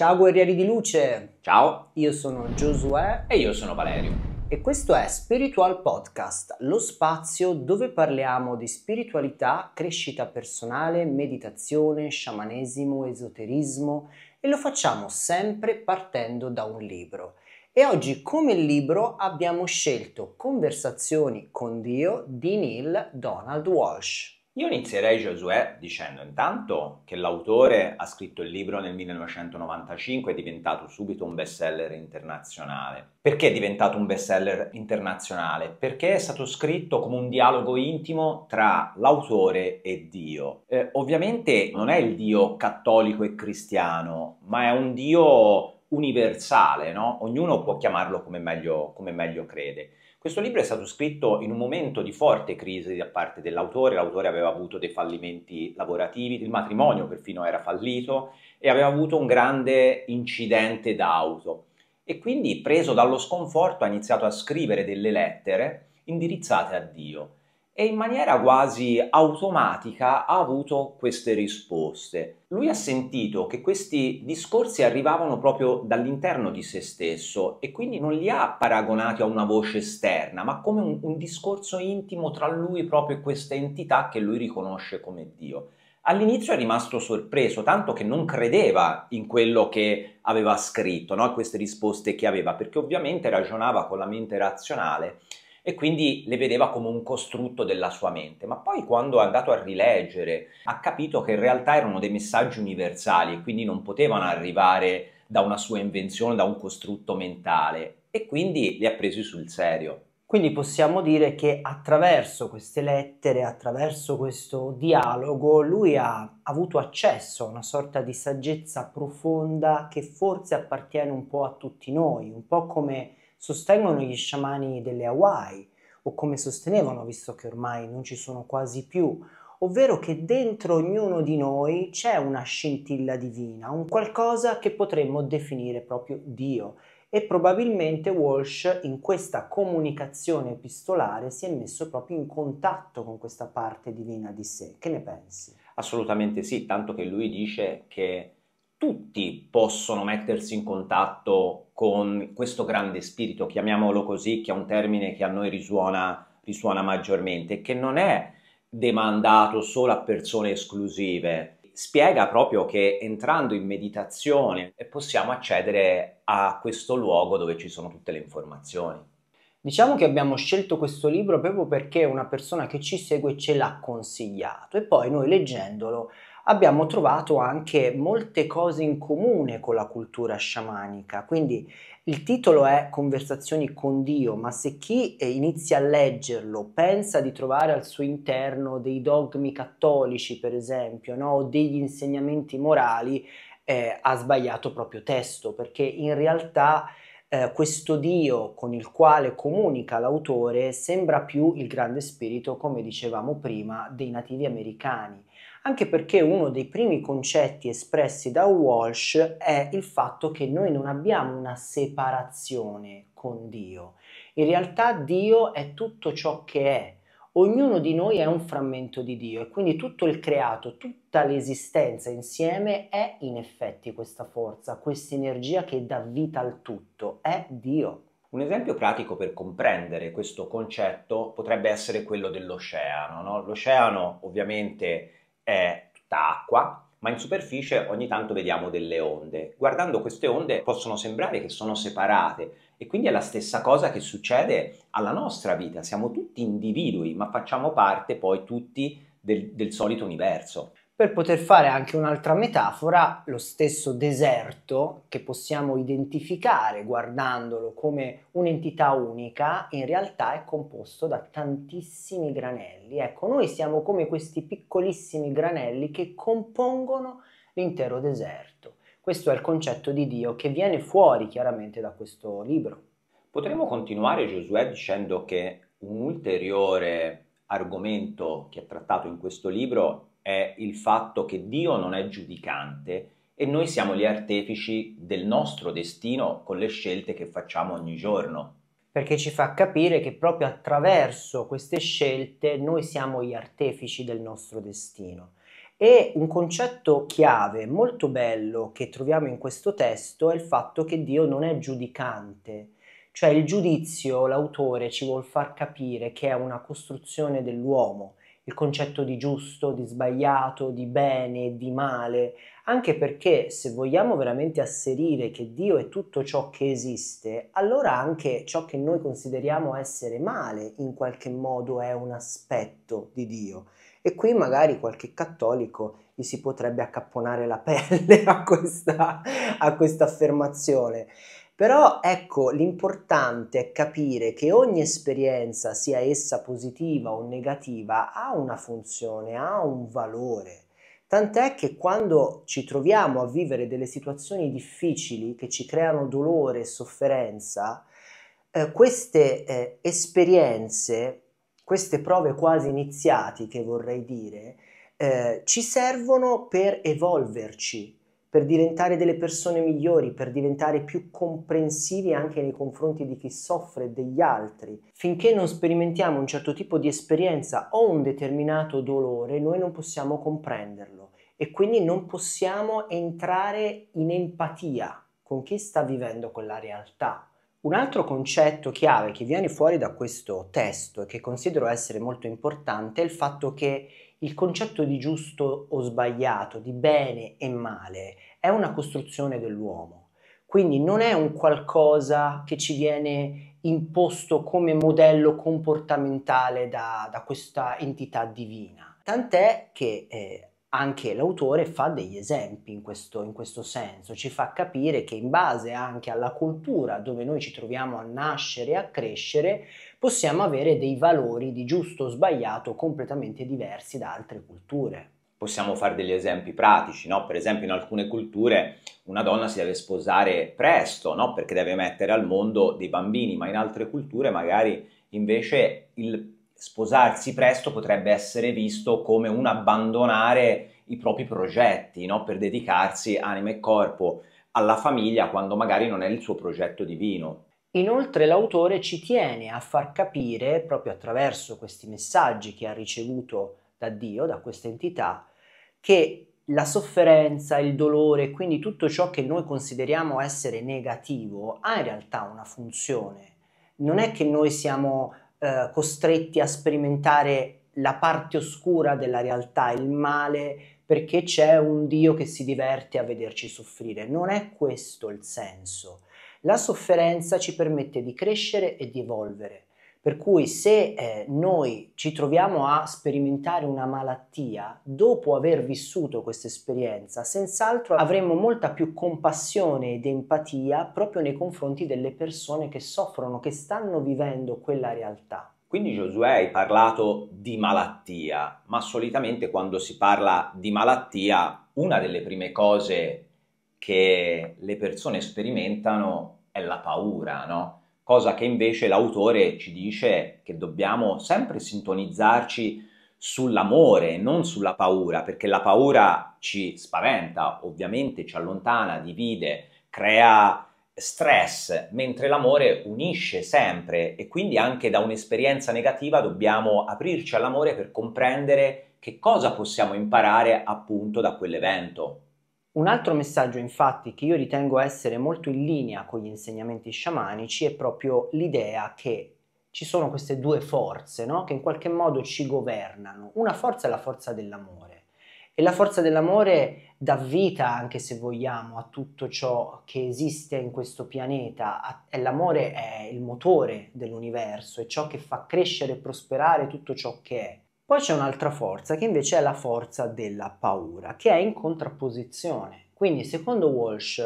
Ciao guerrieri di luce! Ciao! Io sono Giosuè e io sono Valerio. E questo è Spiritual Podcast, lo spazio dove parliamo di spiritualità, crescita personale, meditazione, sciamanesimo, esoterismo e lo facciamo sempre partendo da un libro. E oggi come libro abbiamo scelto Conversazioni con Dio di Neil Donald Walsh. Io inizierei Josué dicendo intanto che l'autore ha scritto il libro nel 1995 è diventato subito un bestseller internazionale. Perché è diventato un bestseller internazionale? Perché è stato scritto come un dialogo intimo tra l'autore e Dio. Eh, ovviamente non è il Dio cattolico e cristiano, ma è un Dio universale, no? Ognuno può chiamarlo come meglio, come meglio crede. Questo libro è stato scritto in un momento di forte crisi da parte dell'autore, l'autore aveva avuto dei fallimenti lavorativi, il matrimonio perfino era fallito e aveva avuto un grande incidente d'auto e quindi preso dallo sconforto ha iniziato a scrivere delle lettere indirizzate a Dio e in maniera quasi automatica ha avuto queste risposte. Lui ha sentito che questi discorsi arrivavano proprio dall'interno di se stesso e quindi non li ha paragonati a una voce esterna, ma come un, un discorso intimo tra lui proprio e questa entità che lui riconosce come Dio. All'inizio è rimasto sorpreso, tanto che non credeva in quello che aveva scritto, no? queste risposte che aveva, perché ovviamente ragionava con la mente razionale e quindi le vedeva come un costrutto della sua mente, ma poi quando è andato a rileggere ha capito che in realtà erano dei messaggi universali e quindi non potevano arrivare da una sua invenzione, da un costrutto mentale e quindi li ha presi sul serio. Quindi possiamo dire che attraverso queste lettere, attraverso questo dialogo, lui ha avuto accesso a una sorta di saggezza profonda che forse appartiene un po' a tutti noi, un po' come sostengono gli sciamani delle Hawaii, o come sostenevano visto che ormai non ci sono quasi più, ovvero che dentro ognuno di noi c'è una scintilla divina, un qualcosa che potremmo definire proprio Dio. E probabilmente Walsh in questa comunicazione epistolare si è messo proprio in contatto con questa parte divina di sé. Che ne pensi? Assolutamente sì, tanto che lui dice che tutti possono mettersi in contatto con questo grande spirito, chiamiamolo così, che è un termine che a noi risuona, risuona maggiormente, che non è demandato solo a persone esclusive, spiega proprio che entrando in meditazione possiamo accedere a questo luogo dove ci sono tutte le informazioni. Diciamo che abbiamo scelto questo libro proprio perché una persona che ci segue ce l'ha consigliato e poi noi leggendolo abbiamo trovato anche molte cose in comune con la cultura sciamanica. Quindi il titolo è Conversazioni con Dio, ma se chi inizia a leggerlo pensa di trovare al suo interno dei dogmi cattolici, per esempio, no? o degli insegnamenti morali, eh, ha sbagliato proprio testo, perché in realtà eh, questo Dio con il quale comunica l'autore sembra più il grande spirito, come dicevamo prima, dei nativi americani, anche perché uno dei primi concetti espressi da Walsh è il fatto che noi non abbiamo una separazione con Dio. In realtà Dio è tutto ciò che è, ognuno di noi è un frammento di Dio e quindi tutto il creato, tutta l'esistenza insieme è in effetti questa forza, questa energia che dà vita al tutto, è Dio. Un esempio pratico per comprendere questo concetto potrebbe essere quello dell'oceano. No? L'oceano ovviamente è tutta acqua, ma in superficie ogni tanto vediamo delle onde. Guardando queste onde possono sembrare che sono separate, e quindi è la stessa cosa che succede alla nostra vita, siamo tutti individui, ma facciamo parte poi tutti del, del solito universo. Per poter fare anche un'altra metafora, lo stesso deserto che possiamo identificare guardandolo come un'entità unica, in realtà è composto da tantissimi granelli. Ecco, noi siamo come questi piccolissimi granelli che compongono l'intero deserto. Questo è il concetto di Dio che viene fuori chiaramente da questo libro. Potremmo continuare Giosuè dicendo che un ulteriore argomento che è trattato in questo libro è il fatto che Dio non è giudicante e noi siamo gli artefici del nostro destino con le scelte che facciamo ogni giorno. Perché ci fa capire che proprio attraverso queste scelte noi siamo gli artefici del nostro destino. E un concetto chiave molto bello che troviamo in questo testo è il fatto che Dio non è giudicante, cioè il giudizio l'autore ci vuol far capire che è una costruzione dell'uomo, il concetto di giusto, di sbagliato, di bene, di male, anche perché se vogliamo veramente asserire che Dio è tutto ciò che esiste, allora anche ciò che noi consideriamo essere male in qualche modo è un aspetto di Dio. E qui magari qualche cattolico gli si potrebbe accapponare la pelle a questa, a questa affermazione. Però ecco, l'importante è capire che ogni esperienza, sia essa positiva o negativa, ha una funzione, ha un valore. Tant'è che quando ci troviamo a vivere delle situazioni difficili che ci creano dolore e sofferenza, eh, queste eh, esperienze, queste prove quasi iniziatiche vorrei dire, eh, ci servono per evolverci, per diventare delle persone migliori, per diventare più comprensivi anche nei confronti di chi soffre e degli altri. Finché non sperimentiamo un certo tipo di esperienza o un determinato dolore, noi non possiamo comprenderlo e quindi non possiamo entrare in empatia con chi sta vivendo quella realtà. Un altro concetto chiave che viene fuori da questo testo e che considero essere molto importante è il fatto che il concetto di giusto o sbagliato, di bene e male, è una costruzione dell'uomo. Quindi non è un qualcosa che ci viene imposto come modello comportamentale da, da questa entità divina. Tant'è che eh, anche l'autore fa degli esempi in questo, in questo, senso, ci fa capire che in base anche alla cultura dove noi ci troviamo a nascere e a crescere, possiamo avere dei valori di giusto o sbagliato completamente diversi da altre culture. Possiamo fare degli esempi pratici, no? per esempio in alcune culture una donna si deve sposare presto no? perché deve mettere al mondo dei bambini, ma in altre culture magari invece il sposarsi presto potrebbe essere visto come un abbandonare i propri progetti no? per dedicarsi anima e corpo alla famiglia quando magari non è il suo progetto divino. Inoltre l'autore ci tiene a far capire, proprio attraverso questi messaggi che ha ricevuto da Dio, da questa entità, che la sofferenza, il dolore, quindi tutto ciò che noi consideriamo essere negativo, ha in realtà una funzione. Non è che noi siamo eh, costretti a sperimentare la parte oscura della realtà, il male, perché c'è un Dio che si diverte a vederci soffrire. Non è questo il senso. La sofferenza ci permette di crescere e di evolvere. Per cui se eh, noi ci troviamo a sperimentare una malattia, dopo aver vissuto questa esperienza, senz'altro avremo molta più compassione ed empatia proprio nei confronti delle persone che soffrono, che stanno vivendo quella realtà. Quindi Giosuè hai parlato di malattia, ma solitamente quando si parla di malattia, una delle prime cose che le persone sperimentano è la paura, no? cosa che invece l'autore ci dice che dobbiamo sempre sintonizzarci sull'amore, non sulla paura, perché la paura ci spaventa, ovviamente ci allontana, divide, crea stress, mentre l'amore unisce sempre e quindi anche da un'esperienza negativa dobbiamo aprirci all'amore per comprendere che cosa possiamo imparare appunto da quell'evento. Un altro messaggio infatti che io ritengo essere molto in linea con gli insegnamenti sciamanici è proprio l'idea che ci sono queste due forze no? che in qualche modo ci governano. Una forza è la forza dell'amore e la forza dell'amore dà vita, anche se vogliamo, a tutto ciò che esiste in questo pianeta. L'amore è il motore dell'universo, è ciò che fa crescere e prosperare tutto ciò che è. Poi c'è un'altra forza che invece è la forza della paura, che è in contrapposizione. Quindi secondo Walsh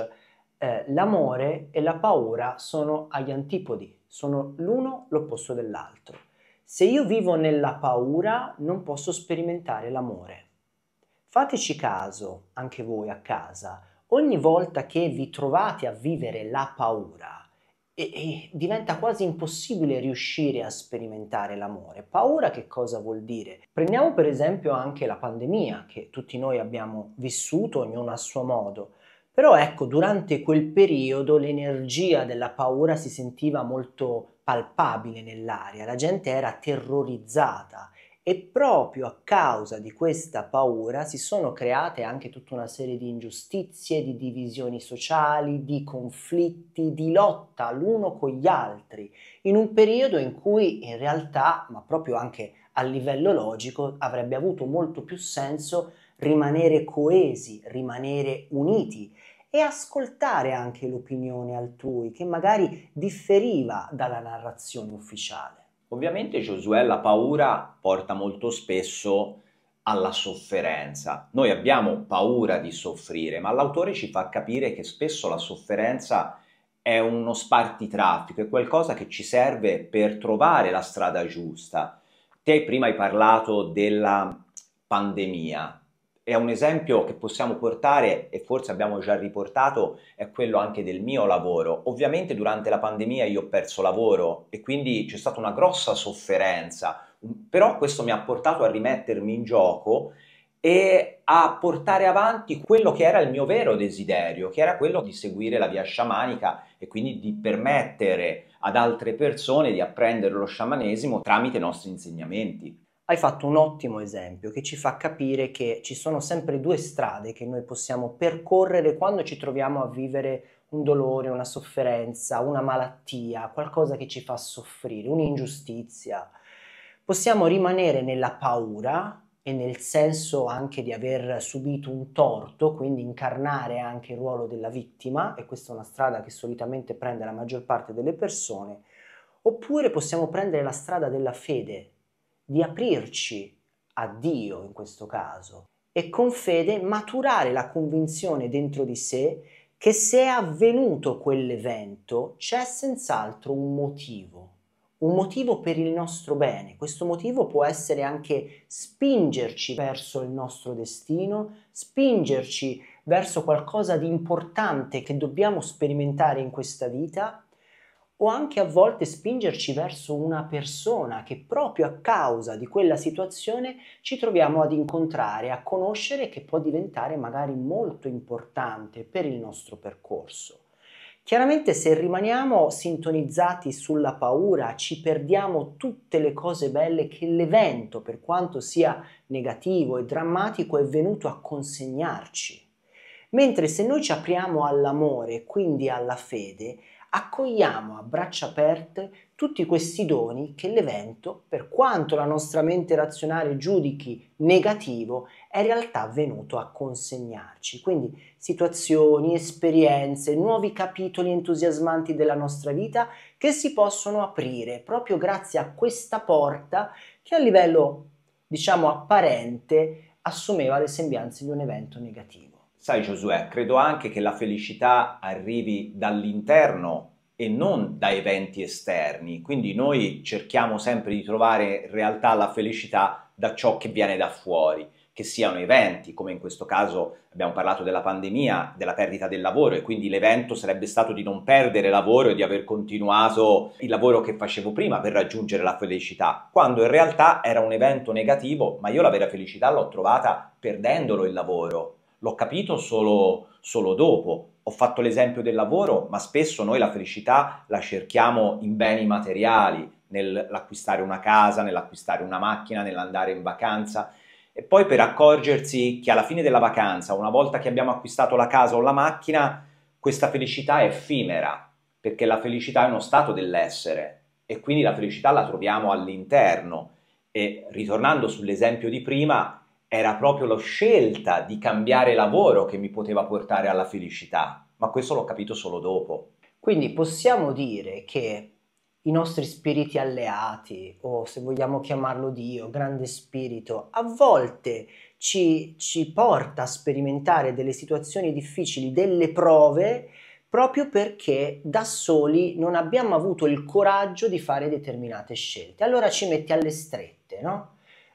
eh, l'amore e la paura sono agli antipodi, sono l'uno l'opposto dell'altro. Se io vivo nella paura non posso sperimentare l'amore. Fateci caso, anche voi a casa, ogni volta che vi trovate a vivere la paura, e, e diventa quasi impossibile riuscire a sperimentare l'amore. Paura che cosa vuol dire? Prendiamo per esempio anche la pandemia che tutti noi abbiamo vissuto, ognuno a suo modo. Però ecco, durante quel periodo l'energia della paura si sentiva molto palpabile nell'aria, la gente era terrorizzata e proprio a causa di questa paura si sono create anche tutta una serie di ingiustizie, di divisioni sociali, di conflitti, di lotta l'uno con gli altri, in un periodo in cui in realtà, ma proprio anche a livello logico, avrebbe avuto molto più senso rimanere coesi, rimanere uniti e ascoltare anche l'opinione altrui che magari differiva dalla narrazione ufficiale. Ovviamente Giosuè la paura porta molto spesso alla sofferenza. Noi abbiamo paura di soffrire, ma l'autore ci fa capire che spesso la sofferenza è uno spartitraffico, è qualcosa che ci serve per trovare la strada giusta. Te prima hai parlato della pandemia, è un esempio che possiamo portare e forse abbiamo già riportato è quello anche del mio lavoro. Ovviamente durante la pandemia io ho perso lavoro e quindi c'è stata una grossa sofferenza, però questo mi ha portato a rimettermi in gioco e a portare avanti quello che era il mio vero desiderio, che era quello di seguire la via sciamanica e quindi di permettere ad altre persone di apprendere lo sciamanesimo tramite i nostri insegnamenti hai fatto un ottimo esempio che ci fa capire che ci sono sempre due strade che noi possiamo percorrere quando ci troviamo a vivere un dolore, una sofferenza, una malattia, qualcosa che ci fa soffrire, un'ingiustizia. Possiamo rimanere nella paura e nel senso anche di aver subito un torto, quindi incarnare anche il ruolo della vittima, e questa è una strada che solitamente prende la maggior parte delle persone, oppure possiamo prendere la strada della fede, di aprirci a Dio in questo caso e con fede maturare la convinzione dentro di sé che se è avvenuto quell'evento c'è senz'altro un motivo, un motivo per il nostro bene. Questo motivo può essere anche spingerci verso il nostro destino, spingerci verso qualcosa di importante che dobbiamo sperimentare in questa vita o anche a volte spingerci verso una persona che proprio a causa di quella situazione ci troviamo ad incontrare, a conoscere che può diventare magari molto importante per il nostro percorso. Chiaramente se rimaniamo sintonizzati sulla paura ci perdiamo tutte le cose belle che l'evento, per quanto sia negativo e drammatico, è venuto a consegnarci. Mentre se noi ci apriamo all'amore, quindi alla fede, accogliamo a braccia aperte tutti questi doni che l'evento, per quanto la nostra mente razionale giudichi negativo, è in realtà venuto a consegnarci. Quindi situazioni, esperienze, nuovi capitoli entusiasmanti della nostra vita che si possono aprire proprio grazie a questa porta che a livello, diciamo, apparente assumeva le sembianze di un evento negativo. Sai Giosuè, credo anche che la felicità arrivi dall'interno e non da eventi esterni, quindi noi cerchiamo sempre di trovare in realtà la felicità da ciò che viene da fuori, che siano eventi, come in questo caso abbiamo parlato della pandemia, della perdita del lavoro e quindi l'evento sarebbe stato di non perdere lavoro e di aver continuato il lavoro che facevo prima per raggiungere la felicità, quando in realtà era un evento negativo, ma io la vera felicità l'ho trovata perdendolo il lavoro, l'ho capito solo, solo dopo. Ho fatto l'esempio del lavoro, ma spesso noi la felicità la cerchiamo in beni materiali, nell'acquistare una casa, nell'acquistare una macchina, nell'andare in vacanza e poi per accorgersi che alla fine della vacanza, una volta che abbiamo acquistato la casa o la macchina, questa felicità è effimera, perché la felicità è uno stato dell'essere e quindi la felicità la troviamo all'interno. E ritornando sull'esempio di prima, era proprio la scelta di cambiare lavoro che mi poteva portare alla felicità, ma questo l'ho capito solo dopo. Quindi possiamo dire che i nostri spiriti alleati, o se vogliamo chiamarlo Dio, grande spirito, a volte ci, ci, porta a sperimentare delle situazioni difficili, delle prove, proprio perché da soli non abbiamo avuto il coraggio di fare determinate scelte. Allora ci mette alle strette, no?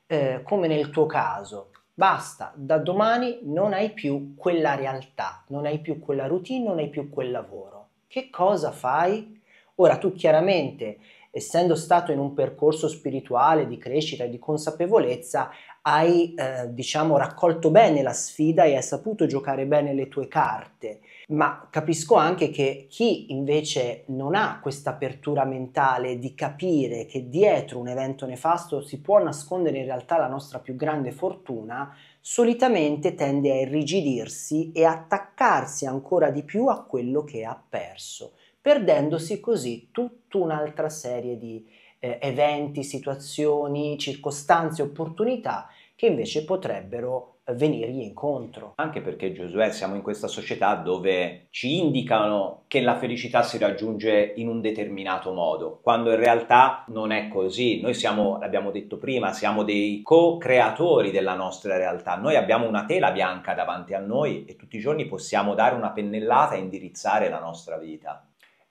eh, come nel tuo caso, basta, da domani non hai più quella realtà, non hai più quella routine, non hai più quel lavoro. Che cosa fai? Ora tu chiaramente, essendo stato in un percorso spirituale di crescita e di consapevolezza, hai eh, diciamo raccolto bene la sfida e hai saputo giocare bene le tue carte ma capisco anche che chi invece non ha questa apertura mentale di capire che dietro un evento nefasto si può nascondere in realtà la nostra più grande fortuna, solitamente tende a irrigidirsi e attaccarsi ancora di più a quello che ha perso, perdendosi così tutta un'altra serie di eh, eventi, situazioni, circostanze, opportunità che invece potrebbero eh, venirgli incontro. Anche perché Giosuè siamo in questa società dove ci indicano che la felicità si raggiunge in un determinato modo, quando in realtà non è così. Noi siamo, l'abbiamo detto prima, siamo dei co-creatori della nostra realtà. Noi abbiamo una tela bianca davanti a noi e tutti i giorni possiamo dare una pennellata e indirizzare la nostra vita.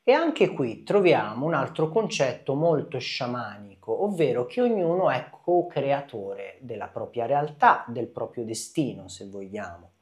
E anche qui troviamo un altro concetto molto sciamanico, ovvero che ognuno è co-creatore della propria realtà, del proprio destino, se vogliamo.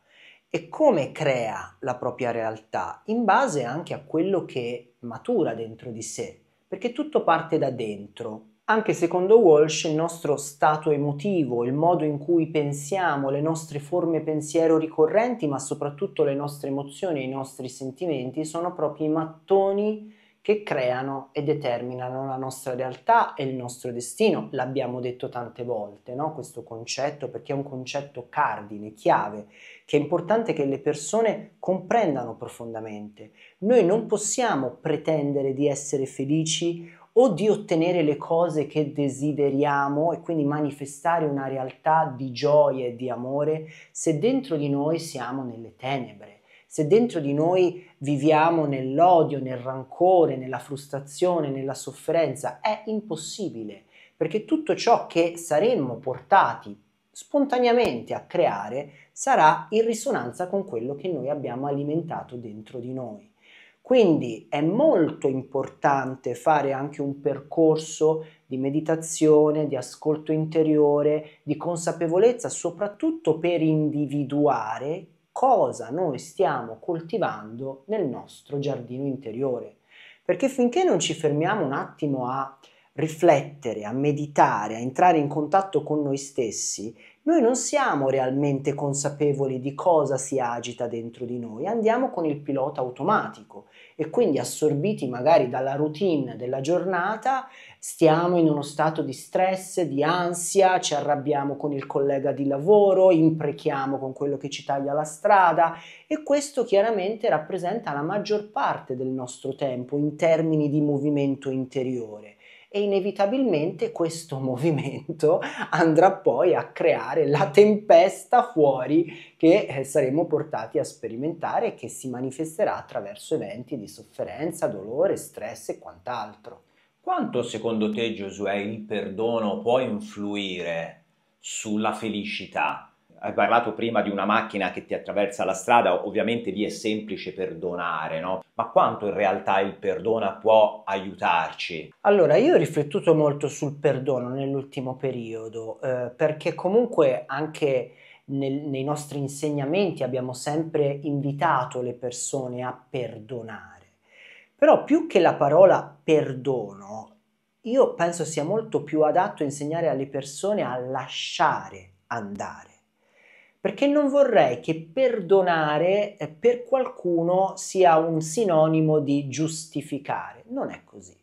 E come crea la propria realtà? In base anche a quello che matura dentro di sé, perché tutto parte da dentro, anche secondo Walsh il nostro stato emotivo, il modo in cui pensiamo, le nostre forme pensiero ricorrenti, ma soprattutto le nostre emozioni e i nostri sentimenti sono proprio i mattoni che creano e determinano la nostra realtà e il nostro destino. L'abbiamo detto tante volte, no? questo concetto, perché è un concetto cardine, chiave, che è importante che le persone comprendano profondamente. Noi non possiamo pretendere di essere felici o di ottenere le cose che desideriamo e quindi manifestare una realtà di gioia e di amore se dentro di noi siamo nelle tenebre, se dentro di noi viviamo nell'odio, nel rancore, nella frustrazione, nella sofferenza, è impossibile perché tutto ciò che saremmo portati spontaneamente a creare sarà in risonanza con quello che noi abbiamo alimentato dentro di noi. Quindi è molto importante fare anche un percorso di meditazione, di ascolto interiore, di consapevolezza, soprattutto per individuare cosa noi stiamo coltivando nel nostro giardino interiore. Perché finché non ci fermiamo un attimo a riflettere, a meditare, a entrare in contatto con noi stessi, noi non siamo realmente consapevoli di cosa si agita dentro di noi, andiamo con il pilota automatico e quindi assorbiti magari dalla routine della giornata, stiamo in uno stato di stress, di ansia, ci arrabbiamo con il collega di lavoro, imprechiamo con quello che ci taglia la strada e questo chiaramente rappresenta la maggior parte del nostro tempo in termini di movimento interiore e inevitabilmente questo movimento andrà poi a creare la tempesta fuori che eh, saremo portati a sperimentare e che si manifesterà attraverso eventi di sofferenza, dolore, stress e quant'altro. Quanto secondo te, Giosuè, il perdono può influire sulla felicità? hai parlato prima di una macchina che ti attraversa la strada, ovviamente lì è semplice perdonare, no? Ma quanto in realtà il perdona può aiutarci? Allora, io ho riflettuto molto sul perdono nell'ultimo periodo, eh, perché comunque anche nel, nei nostri insegnamenti abbiamo sempre invitato le persone a perdonare. Però più che la parola perdono, io penso sia molto più adatto insegnare alle persone a lasciare andare perché non vorrei che perdonare eh, per qualcuno sia un sinonimo di giustificare. Non è così.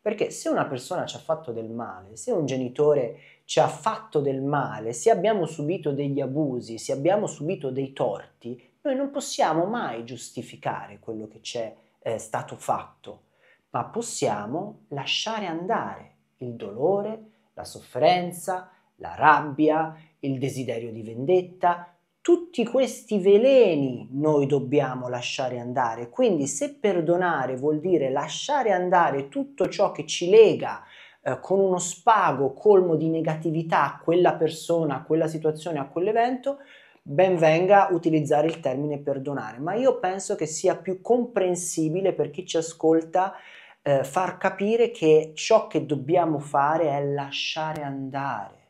Perché se una persona ci ha fatto del male, se un genitore ci ha fatto del male, se abbiamo subito degli abusi, se abbiamo subito dei torti, noi non possiamo mai giustificare quello che c'è eh, stato fatto, ma possiamo lasciare andare il dolore, la sofferenza, la rabbia, il desiderio di vendetta, tutti questi veleni noi dobbiamo lasciare andare. Quindi se perdonare vuol dire lasciare andare tutto ciò che ci lega eh, con uno spago colmo di negatività a quella persona, a quella situazione, a quell'evento, ben venga utilizzare il termine perdonare, ma io penso che sia più comprensibile per chi ci ascolta eh, far capire che ciò che dobbiamo fare è lasciare andare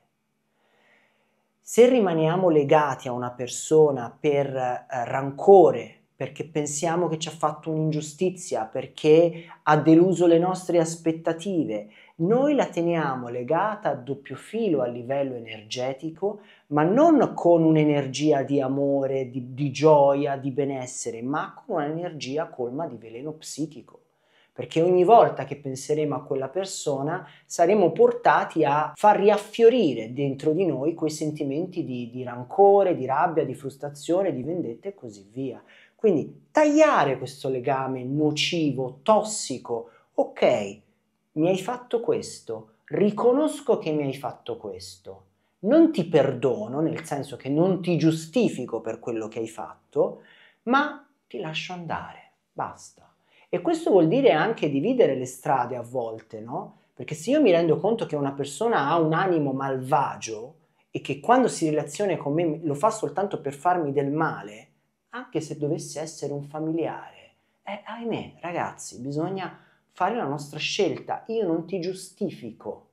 se rimaniamo legati a una persona per eh, rancore, perché pensiamo che ci ha fatto un'ingiustizia, perché ha deluso le nostre aspettative, noi la teniamo legata a doppio filo a livello energetico, ma non con un'energia di amore, di, di gioia, di benessere, ma con un'energia colma di veleno psichico perché ogni volta che penseremo a quella persona saremo portati a far riaffiorire dentro di noi quei sentimenti di, di rancore, di rabbia, di frustrazione, di vendetta e così via. Quindi tagliare questo legame nocivo, tossico, ok, mi hai fatto questo, riconosco che mi hai fatto questo, non ti perdono, nel senso che non ti giustifico per quello che hai fatto, ma ti lascio andare, basta. E questo vuol dire anche dividere le strade a volte, no? Perché se io mi rendo conto che una persona ha un animo malvagio e che quando si relaziona con me lo fa soltanto per farmi del male, anche se dovesse essere un familiare, eh, ahimè, ragazzi, bisogna fare la nostra scelta. Io non ti giustifico.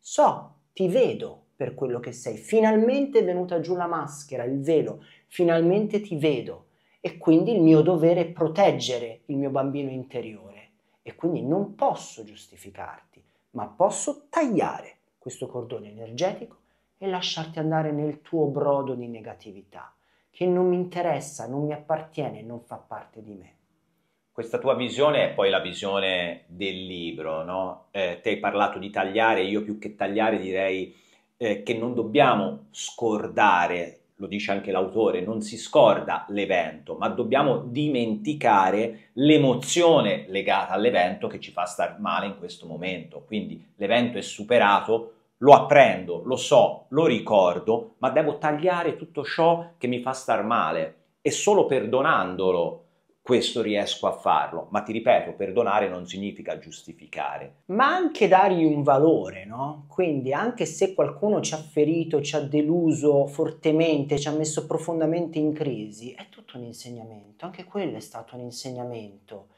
So, ti vedo per quello che sei. Finalmente è venuta giù la maschera, il velo. Finalmente ti vedo e quindi il mio dovere è proteggere il mio bambino interiore e quindi non posso giustificarti, ma posso tagliare questo cordone energetico e lasciarti andare nel tuo brodo di negatività, che non mi interessa, non mi appartiene, non fa parte di me. Questa tua visione è poi la visione del libro, no? Eh, te hai parlato di tagliare, io più che tagliare direi eh, che non dobbiamo scordare lo dice anche l'autore, non si scorda l'evento, ma dobbiamo dimenticare l'emozione legata all'evento che ci fa star male in questo momento. Quindi l'evento è superato, lo apprendo, lo so, lo ricordo, ma devo tagliare tutto ciò che mi fa star male e solo perdonandolo questo riesco a farlo, ma ti ripeto, perdonare non significa giustificare. Ma anche dargli un valore, no? Quindi anche se qualcuno ci ha ferito, ci ha deluso fortemente, ci ha messo profondamente in crisi, è tutto un insegnamento, anche quello è stato un insegnamento.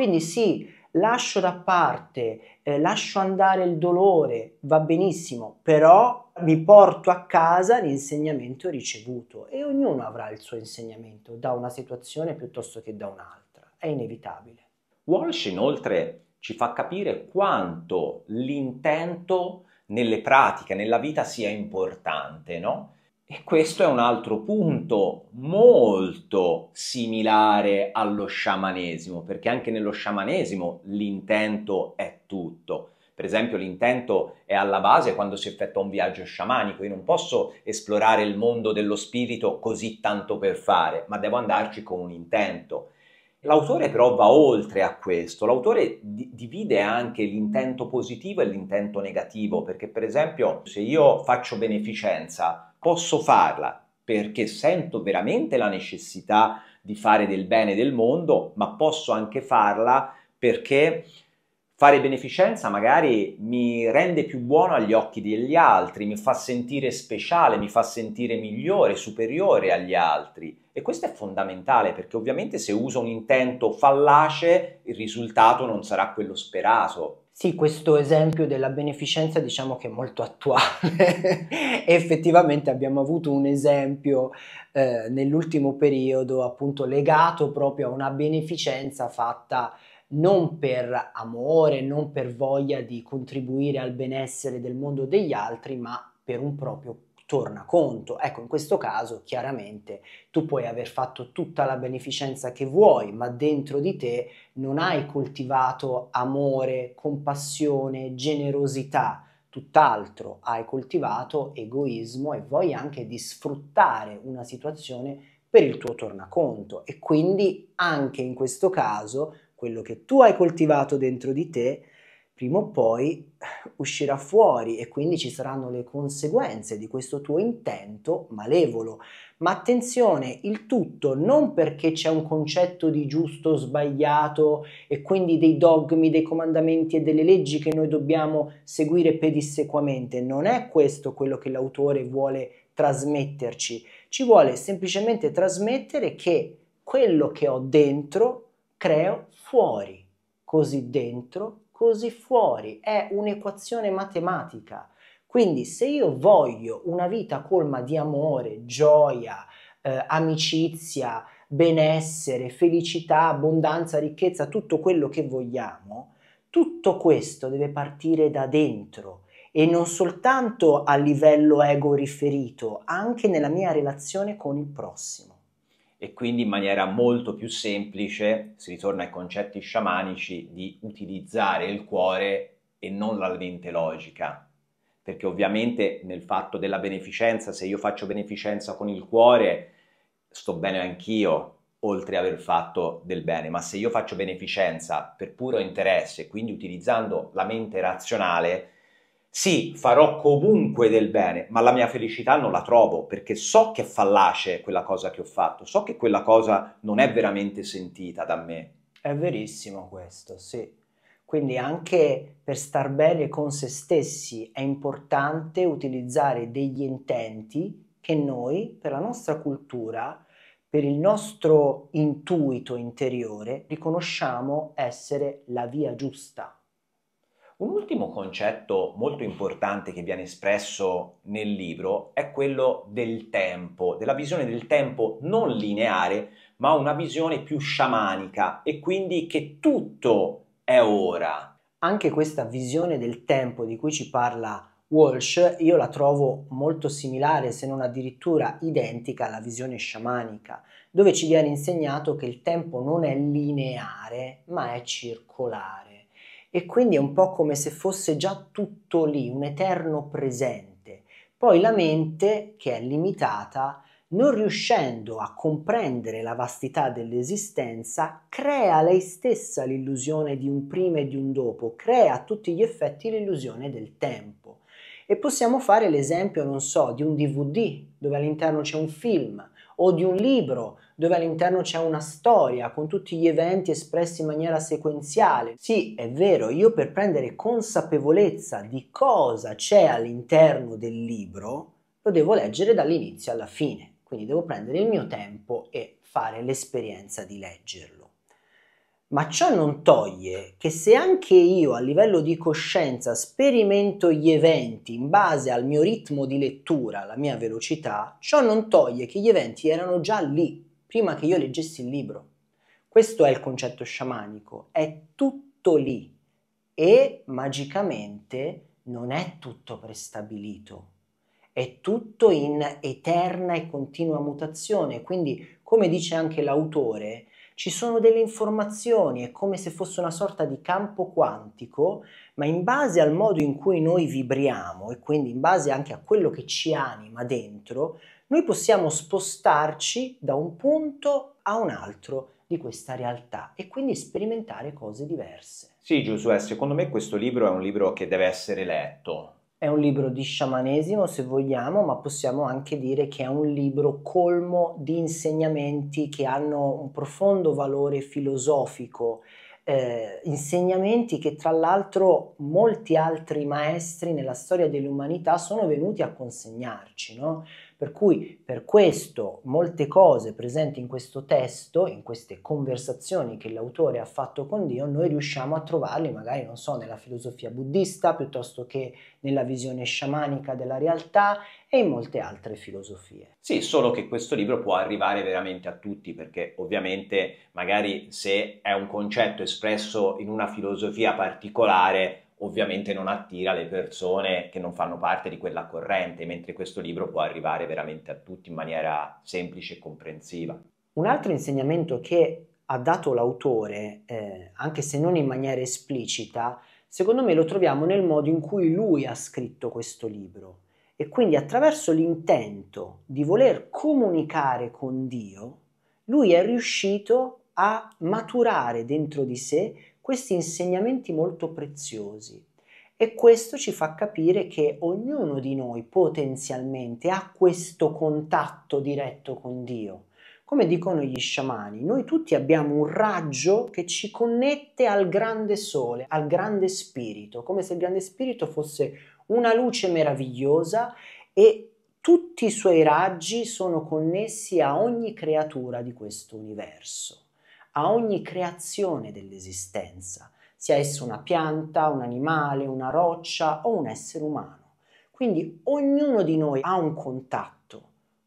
Quindi sì, lascio da parte, eh, lascio andare il dolore, va benissimo, però mi porto a casa l'insegnamento ricevuto e ognuno avrà il suo insegnamento da una situazione piuttosto che da un'altra, è inevitabile. Walsh inoltre ci fa capire quanto l'intento nelle pratiche, nella vita sia importante, no? E questo è un altro punto molto similare allo sciamanesimo, perché anche nello sciamanesimo l'intento è tutto. Per esempio l'intento è alla base quando si effettua un viaggio sciamanico, io non posso esplorare il mondo dello spirito così tanto per fare, ma devo andarci con un intento. L'autore però va oltre a questo, l'autore di- divide anche l'intento positivo e l'intento negativo, perché per esempio se io faccio beneficenza, posso farla perché sento veramente la necessità di fare del bene del mondo, ma posso anche farla perché fare beneficenza magari mi rende più buono agli occhi degli altri, mi fa sentire speciale, mi fa sentire migliore, superiore agli altri. E questo è fondamentale perché ovviamente se uso un intento fallace il risultato non sarà quello sperato. Sì, questo esempio della beneficenza diciamo che è molto attuale. Effettivamente abbiamo avuto un esempio eh, nell'ultimo periodo appunto legato proprio a una beneficenza fatta non per amore, non per voglia di contribuire al benessere del mondo degli altri, ma per un proprio torna conto. Ecco, in questo caso chiaramente tu puoi aver fatto tutta la beneficenza che vuoi, ma dentro di te non hai coltivato amore, compassione, generosità, tutt'altro, hai coltivato egoismo e vuoi anche di sfruttare una situazione per il tuo tornaconto e quindi anche in questo caso quello che tu hai coltivato dentro di te prima o poi uscirà fuori e quindi ci saranno le conseguenze di questo tuo intento malevolo. Ma attenzione, il tutto non perché c'è un concetto di giusto o sbagliato e quindi dei dogmi, dei comandamenti e delle leggi che noi dobbiamo seguire pedissequamente, non è questo quello che l'autore vuole trasmetterci, ci vuole semplicemente trasmettere che quello che ho dentro creo fuori, così dentro così fuori, è un'equazione matematica. Quindi se io voglio una vita colma di amore, gioia, eh, amicizia, benessere, felicità, abbondanza, ricchezza, tutto quello che vogliamo, tutto questo deve partire da dentro e non soltanto a livello ego riferito, anche nella mia relazione con il prossimo e quindi in maniera molto più semplice si ritorna ai concetti sciamanici di utilizzare il cuore e non la mente logica. Perché ovviamente nel fatto della beneficenza, se io faccio beneficenza con il cuore, sto bene anch'io, oltre ad aver fatto del bene, ma se io faccio beneficenza per puro interesse, quindi utilizzando la mente razionale, sì, farò comunque del bene, ma la mia felicità non la trovo perché so che è fallace quella cosa che ho fatto, so che quella cosa non è veramente sentita da me. È verissimo questo, sì. Quindi anche per star bene con se stessi è importante utilizzare degli intenti che noi, per la nostra cultura, per il nostro intuito interiore, riconosciamo essere la via giusta. Un ultimo concetto molto importante che viene espresso nel libro è quello del tempo, della visione del tempo non lineare, ma una visione più sciamanica e quindi che tutto è ora. Anche questa visione del tempo di cui ci parla Walsh io la trovo molto similare, se non addirittura identica alla visione sciamanica, dove ci viene insegnato che il tempo non è lineare, ma è circolare e quindi è un po' come se fosse già tutto lì, un eterno presente. Poi la mente, che è limitata, non riuscendo a comprendere la vastità dell'esistenza, crea lei stessa l'illusione di un prima e di un dopo, crea a tutti gli effetti l'illusione del tempo. E possiamo fare l'esempio, non so, di un DVD dove all'interno c'è un film o di un libro dove all'interno c'è una storia con tutti gli eventi espressi in maniera sequenziale. Sì, è vero, io per prendere consapevolezza di cosa c'è all'interno del libro, lo devo leggere dall'inizio alla fine, quindi devo prendere il mio tempo e fare l'esperienza di leggerlo. Ma ciò non toglie che se anche io a livello di coscienza sperimento gli eventi in base al mio ritmo di lettura, alla mia velocità, ciò non toglie che gli eventi erano già lì prima che io leggessi il libro. Questo è il concetto sciamanico, è tutto lì e magicamente non è tutto prestabilito, è tutto in eterna e continua mutazione, quindi come dice anche l'autore, ci sono delle informazioni, è come se fosse una sorta di campo quantico, ma in base al modo in cui noi vibriamo e quindi in base anche a quello che ci anima dentro, noi possiamo spostarci da un punto a un altro di questa realtà e quindi sperimentare cose diverse. Sì, Giuseppe, secondo me questo libro è un libro che deve essere letto. È un libro di sciamanesimo se vogliamo, ma possiamo anche dire che è un libro colmo di insegnamenti che hanno un profondo valore filosofico, eh, insegnamenti che tra l'altro molti altri maestri nella storia dell'umanità sono venuti a consegnarci, no? Per cui per questo molte cose presenti in questo testo, in queste conversazioni che l'autore ha fatto con Dio, noi riusciamo a trovarli magari, non so, nella filosofia buddista piuttosto che nella visione sciamanica della realtà e in molte altre filosofie. Sì, solo che questo libro può arrivare veramente a tutti perché ovviamente magari se è un concetto espresso in una filosofia particolare ovviamente non attira le persone che non fanno parte di quella corrente, mentre questo libro può arrivare veramente a tutti in maniera semplice e comprensiva. Un altro insegnamento che ha dato l'autore, eh, anche se non in maniera esplicita, secondo me lo troviamo nel modo in cui lui ha scritto questo libro e quindi attraverso l'intento di voler comunicare con Dio, lui è riuscito a maturare dentro di sé questi insegnamenti molto preziosi e questo ci fa capire che ognuno di noi potenzialmente ha questo contatto diretto con Dio. Come dicono gli sciamani, noi tutti abbiamo un raggio che ci connette al grande sole, al grande spirito, come se il grande spirito fosse una luce meravigliosa e tutti i suoi raggi sono connessi a ogni creatura di questo universo a ogni creazione dell'esistenza, sia esso una pianta, un animale, una roccia o un essere umano. Quindi ognuno di noi ha un contatto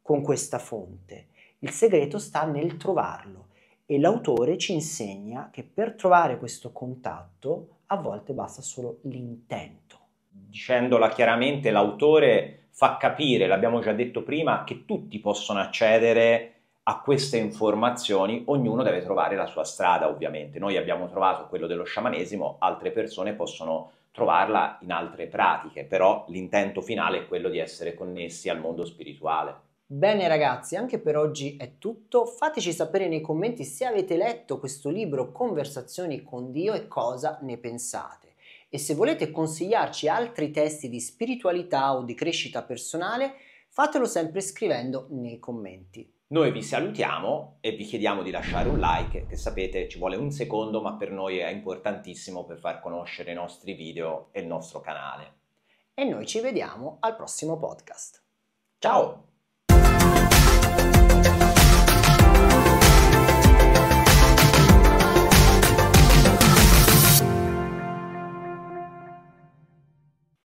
con questa fonte. Il segreto sta nel trovarlo e l'autore ci insegna che per trovare questo contatto a volte basta solo l'intento. Dicendola chiaramente, l'autore fa capire, l'abbiamo già detto prima, che tutti possono accedere a queste informazioni ognuno deve trovare la sua strada, ovviamente. Noi abbiamo trovato quello dello sciamanesimo, altre persone possono trovarla in altre pratiche, però l'intento finale è quello di essere connessi al mondo spirituale. Bene ragazzi, anche per oggi è tutto. Fateci sapere nei commenti se avete letto questo libro Conversazioni con Dio e cosa ne pensate. E se volete consigliarci altri testi di spiritualità o di crescita personale, fatelo sempre scrivendo nei commenti. Noi vi salutiamo e vi chiediamo di lasciare un like, che sapete ci vuole un secondo, ma per noi è importantissimo per far conoscere i nostri video e il nostro canale. E noi ci vediamo al prossimo podcast. Ciao.